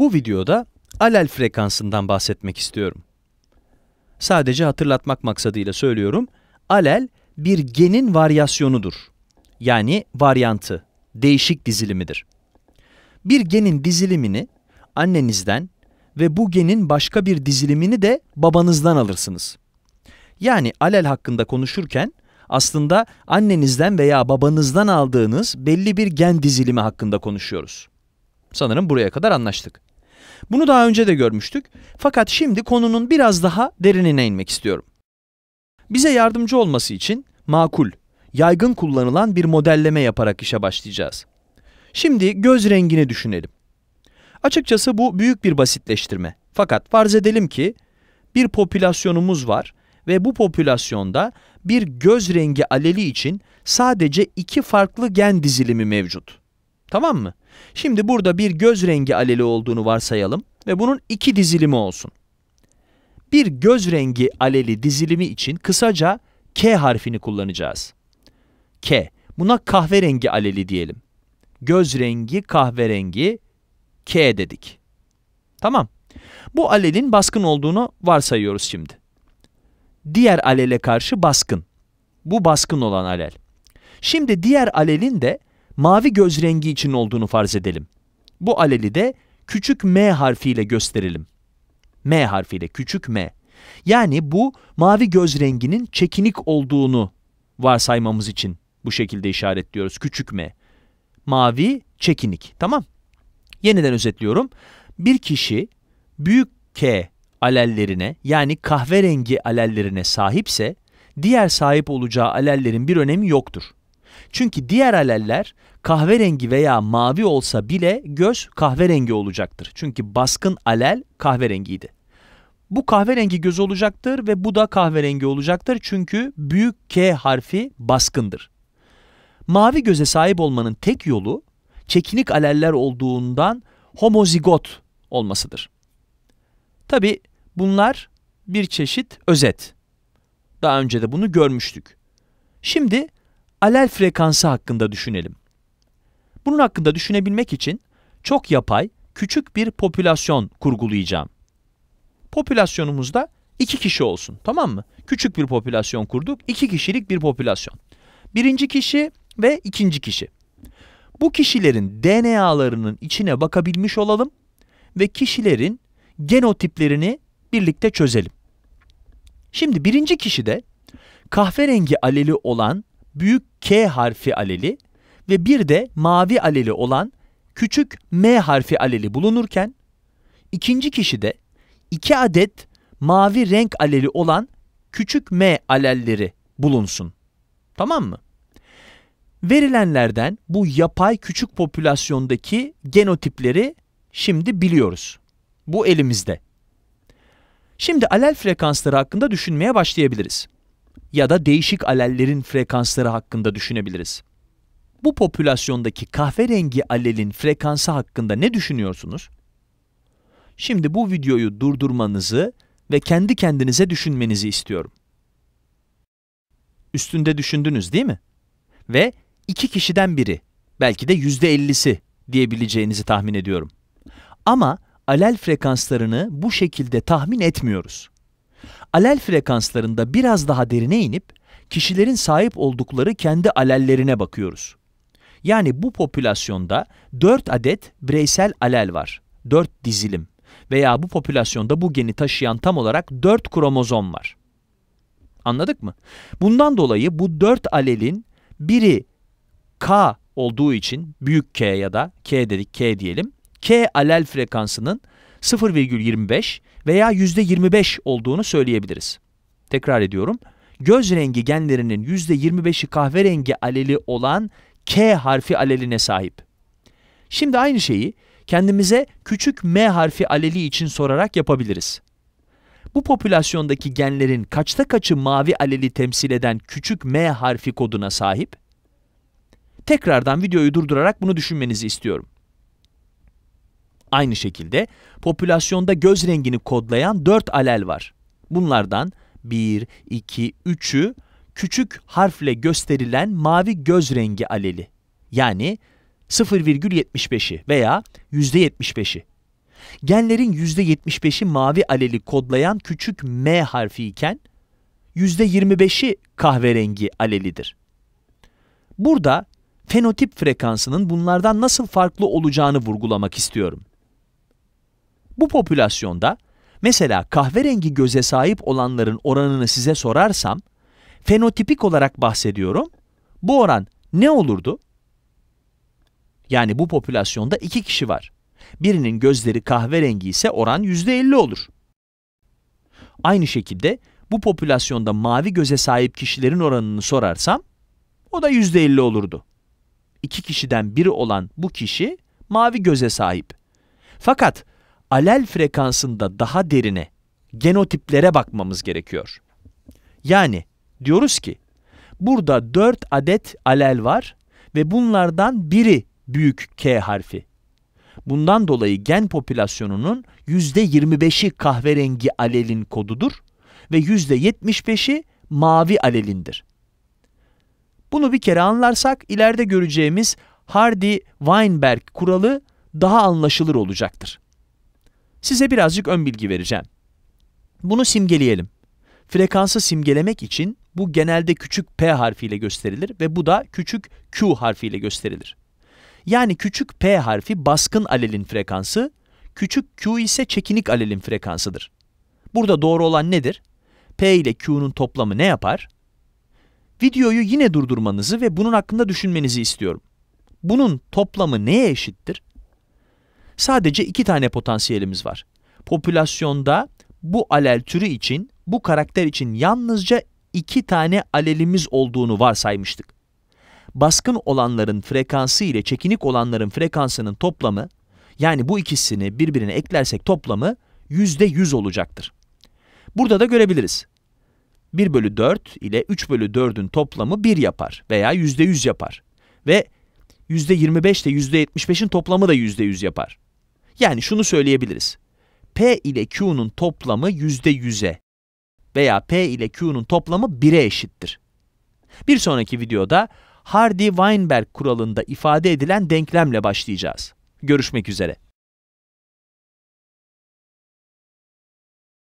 Bu videoda alel frekansından bahsetmek istiyorum. Sadece hatırlatmak maksadıyla söylüyorum. Alel bir genin varyasyonudur. Yani varyantı, değişik dizilimidir. Bir genin dizilimini annenizden ve bu genin başka bir dizilimini de babanızdan alırsınız. Yani alel hakkında konuşurken aslında annenizden veya babanızdan aldığınız belli bir gen dizilimi hakkında konuşuyoruz. Sanırım buraya kadar anlaştık. Bunu daha önce de görmüştük fakat şimdi konunun biraz daha derinine inmek istiyorum. Bize yardımcı olması için makul, yaygın kullanılan bir modelleme yaparak işe başlayacağız. Şimdi göz rengini düşünelim. Açıkçası bu büyük bir basitleştirme. Fakat farz edelim ki bir popülasyonumuz var ve bu popülasyonda bir göz rengi aleli için sadece iki farklı gen dizilimi mevcut. Tamam mı? Şimdi burada bir göz rengi aleli olduğunu varsayalım ve bunun iki dizilimi olsun. Bir göz rengi aleli dizilimi için kısaca K harfini kullanacağız. K. Buna kahverengi aleli diyelim. Göz rengi kahverengi K dedik. Tamam. Bu alelin baskın olduğunu varsayıyoruz şimdi. Diğer alele karşı baskın. Bu baskın olan alel. Şimdi diğer alelin de mavi göz rengi için olduğunu farz edelim. Bu aleli de küçük m harfiyle gösterelim. M harfiyle küçük m. Yani bu mavi göz renginin çekinik olduğunu varsaymamız için bu şekilde işaretliyoruz. Küçük m. Mavi çekinik. Tamam. Yeniden özetliyorum. Bir kişi büyük K alellerine yani kahverengi alellerine sahipse diğer sahip olacağı alellerin bir önemi yoktur. Çünkü diğer aleller kahverengi veya mavi olsa bile göz kahverengi olacaktır. Çünkü baskın alel kahverengiydi. Bu kahverengi göz olacaktır ve bu da kahverengi olacaktır çünkü büyük K harfi baskındır. Mavi göze sahip olmanın tek yolu çekinik aleller olduğundan homozigot olmasıdır. Tabi bunlar bir çeşit özet. Daha önce de bunu görmüştük. Şimdi alel frekansı hakkında düşünelim. Bunun hakkında düşünebilmek için çok yapay, küçük bir popülasyon kurgulayacağım. Popülasyonumuzda iki kişi olsun tamam mı? Küçük bir popülasyon kurduk, iki kişilik bir popülasyon. Birinci kişi ve ikinci kişi. Bu kişilerin DNA'larının içine bakabilmiş olalım ve kişilerin genotiplerini birlikte çözelim. Şimdi birinci kişide kahverengi aleli olan büyük K harfi aleli ve bir de mavi aleli olan küçük M harfi aleli bulunurken ikinci kişide iki adet mavi renk aleli olan küçük M alelleri bulunsun. Tamam mı? Verilenlerden bu yapay küçük popülasyondaki genotipleri şimdi biliyoruz. Bu elimizde. Şimdi alel frekansları hakkında düşünmeye başlayabiliriz ya da değişik alellerin frekansları hakkında düşünebiliriz. Bu popülasyondaki kahverengi alelin frekansı hakkında ne düşünüyorsunuz? Şimdi bu videoyu durdurmanızı ve kendi kendinize düşünmenizi istiyorum. Üstünde düşündünüz değil mi? Ve iki kişiden biri, belki de yüzde ellisi diyebileceğinizi tahmin ediyorum. Ama alel frekanslarını bu şekilde tahmin etmiyoruz alel frekanslarında biraz daha derine inip kişilerin sahip oldukları kendi alellerine bakıyoruz. Yani bu popülasyonda 4 adet bireysel alel var. 4 dizilim veya bu popülasyonda bu geni taşıyan tam olarak 4 kromozom var. Anladık mı? Bundan dolayı bu 4 alelin biri K olduğu için büyük K ya da K dedik K diyelim. K alel frekansının 0,25 veya %25 olduğunu söyleyebiliriz. Tekrar ediyorum. Göz rengi genlerinin %25'i kahverengi aleli olan K harfi aleline sahip. Şimdi aynı şeyi kendimize küçük M harfi aleli için sorarak yapabiliriz. Bu popülasyondaki genlerin kaçta kaçı mavi aleli temsil eden küçük M harfi koduna sahip? Tekrardan videoyu durdurarak bunu düşünmenizi istiyorum. Aynı şekilde popülasyonda göz rengini kodlayan 4 alel var. Bunlardan 1, 2, 3'ü küçük harfle gösterilen mavi göz rengi aleli. Yani 0,75'i veya %75'i. Genlerin %75'i mavi aleli kodlayan küçük M harfi iken %25'i kahverengi alelidir. Burada fenotip frekansının bunlardan nasıl farklı olacağını vurgulamak istiyorum. Bu popülasyonda mesela kahverengi göze sahip olanların oranını size sorarsam, fenotipik olarak bahsediyorum, bu oran ne olurdu? Yani bu popülasyonda iki kişi var. Birinin gözleri kahverengi ise oran %50 olur. Aynı şekilde bu popülasyonda mavi göze sahip kişilerin oranını sorarsam, o da %50 olurdu. İki kişiden biri olan bu kişi mavi göze sahip. Fakat alel frekansında daha derine, genotiplere bakmamız gerekiyor. Yani diyoruz ki burada 4 adet alel var ve bunlardan biri büyük K harfi. Bundan dolayı gen popülasyonunun %25'i kahverengi alelin kodudur ve %75'i mavi alelindir. Bunu bir kere anlarsak ileride göreceğimiz Hardy-Weinberg kuralı daha anlaşılır olacaktır. Size birazcık ön bilgi vereceğim. Bunu simgeleyelim. Frekansı simgelemek için bu genelde küçük p harfiyle gösterilir ve bu da küçük q harfiyle gösterilir. Yani küçük p harfi baskın alelin frekansı, küçük q ise çekinik alelin frekansıdır. Burada doğru olan nedir? p ile q'nun toplamı ne yapar? Videoyu yine durdurmanızı ve bunun hakkında düşünmenizi istiyorum. Bunun toplamı neye eşittir? Sadece iki tane potansiyelimiz var. Popülasyonda bu alel türü için, bu karakter için yalnızca iki tane alelimiz olduğunu varsaymıştık. Baskın olanların frekansı ile çekinik olanların frekansının toplamı, yani bu ikisini birbirine eklersek toplamı yüzde yüz olacaktır. Burada da görebiliriz. 1 bölü 4 ile 3 bölü 4'ün toplamı 1 yapar veya yüzde yüz yapar. Ve yüzde %25 ile %75'in toplamı da yüzde yüz yapar. Yani şunu söyleyebiliriz. P ile Q'nun toplamı %100'e veya P ile Q'nun toplamı 1'e eşittir. Bir sonraki videoda Hardy-Weinberg kuralında ifade edilen denklemle başlayacağız. Görüşmek üzere.